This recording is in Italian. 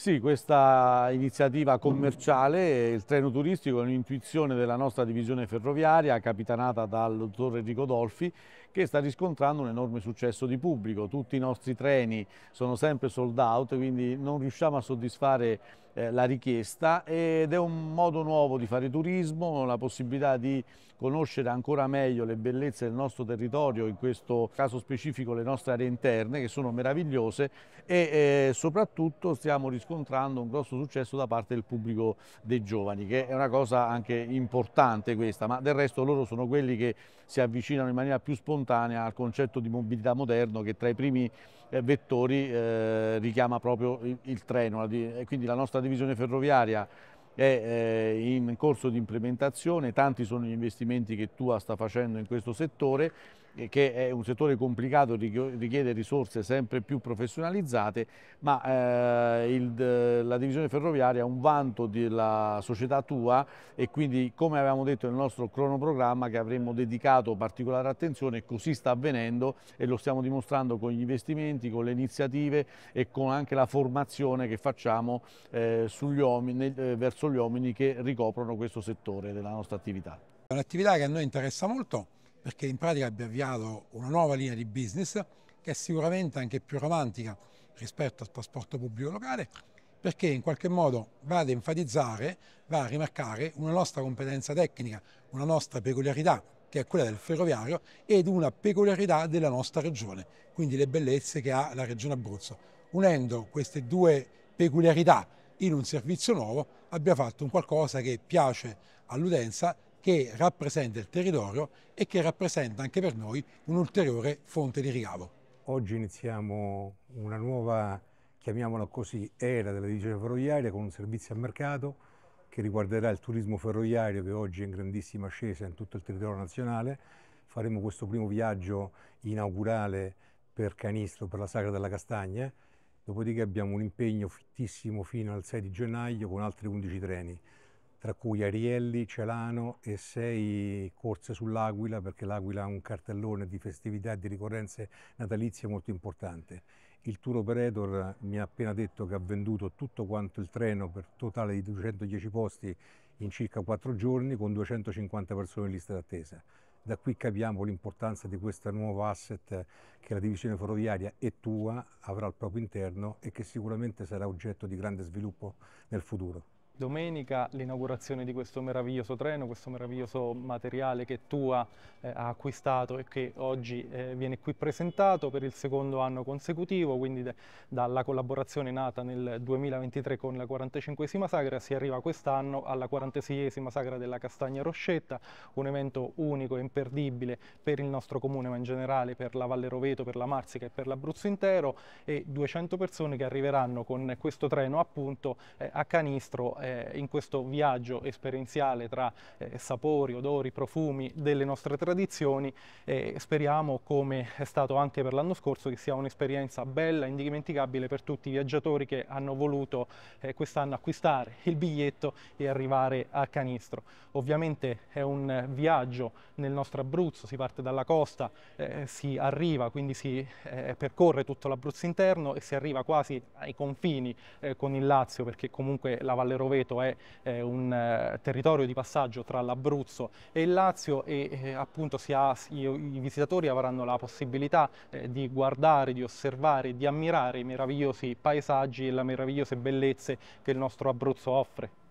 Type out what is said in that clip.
Sì, questa iniziativa commerciale, il treno turistico, è un'intuizione della nostra divisione ferroviaria, capitanata dal dottor Enrico Dolfi, che sta riscontrando un enorme successo di pubblico. Tutti i nostri treni sono sempre sold out, quindi non riusciamo a soddisfare eh, la richiesta ed è un modo nuovo di fare turismo, la possibilità di conoscere ancora meglio le bellezze del nostro territorio, in questo caso specifico le nostre aree interne che sono meravigliose e eh, soprattutto stiamo riscontrando un grosso successo da parte del pubblico dei giovani che è una cosa anche importante questa, ma del resto loro sono quelli che si avvicinano in maniera più spontanea al concetto di mobilità moderno che tra i primi eh, vettori eh, richiama proprio il, il treno, e quindi la nostra divisione ferroviaria è eh, in corso di implementazione, tanti sono gli investimenti che Tua sta facendo in questo settore eh, che è un settore complicato, richiede risorse sempre più professionalizzate, ma eh, il, la divisione ferroviaria è un vanto della società tua e quindi come avevamo detto nel nostro cronoprogramma che avremmo dedicato particolare attenzione, così sta avvenendo e lo stiamo dimostrando con gli investimenti, con le iniziative e con anche la formazione che facciamo eh, uomini, eh, verso gli uomini che ricoprono questo settore della nostra attività. È un'attività che a noi interessa molto perché in pratica ha avviato una nuova linea di business che è sicuramente anche più romantica rispetto al trasporto pubblico locale, perché in qualche modo va ad enfatizzare, va a rimarcare una nostra competenza tecnica, una nostra peculiarità che è quella del ferroviario ed una peculiarità della nostra regione, quindi le bellezze che ha la regione Abruzzo. Unendo queste due peculiarità in un servizio nuovo abbiamo fatto un qualcosa che piace all'utenza che rappresenta il territorio e che rappresenta anche per noi un'ulteriore fonte di ricavo. Oggi iniziamo una nuova, chiamiamola così, era della divisione ferroviaria con un servizio al mercato che riguarderà il turismo ferroviario che oggi è in grandissima ascesa in tutto il territorio nazionale. Faremo questo primo viaggio inaugurale per Canistro, per la Sagra della Castagna, dopodiché abbiamo un impegno fittissimo fino al 6 di gennaio con altri 11 treni tra cui Arielli, Celano e sei corse sull'Aquila, perché l'Aquila ha un cartellone di festività e di ricorrenze natalizie molto importante. Il tour operator mi ha appena detto che ha venduto tutto quanto il treno per totale di 210 posti in circa 4 giorni con 250 persone in lista d'attesa. Da qui capiamo l'importanza di questo nuovo asset che la divisione ferroviaria e tua avrà al proprio interno e che sicuramente sarà oggetto di grande sviluppo nel futuro. Domenica l'inaugurazione di questo meraviglioso treno, questo meraviglioso materiale che Tua eh, ha acquistato e che oggi eh, viene qui presentato per il secondo anno consecutivo, quindi dalla collaborazione nata nel 2023 con la 45esima Sagra si arriva quest'anno alla 46esima Sagra della Castagna Roscetta, un evento unico e imperdibile per il nostro comune ma in generale per la Valle Roveto, per la Marsica e per l'Abruzzo intero e 200 persone che arriveranno con questo treno appunto eh, a Canistro eh, eh, in questo viaggio esperienziale tra eh, sapori, odori, profumi delle nostre tradizioni e speriamo, come è stato anche per l'anno scorso, che sia un'esperienza bella, indimenticabile per tutti i viaggiatori che hanno voluto eh, quest'anno acquistare il biglietto e arrivare a Canistro. Ovviamente è un viaggio nel nostro Abruzzo, si parte dalla costa, eh, si arriva, quindi si eh, percorre tutto l'Abruzzo interno e si arriva quasi ai confini con il Lazio perché comunque la Valle Rovere Roveto è eh, un territorio di passaggio tra l'Abruzzo e il Lazio e eh, appunto ha, i, i, visitatori avranno la possibilità eh, di guardare, di osservare, di ammirare i meravigliosi paesaggi e le meravigliose bellezze che il nostro Abruzzo offre.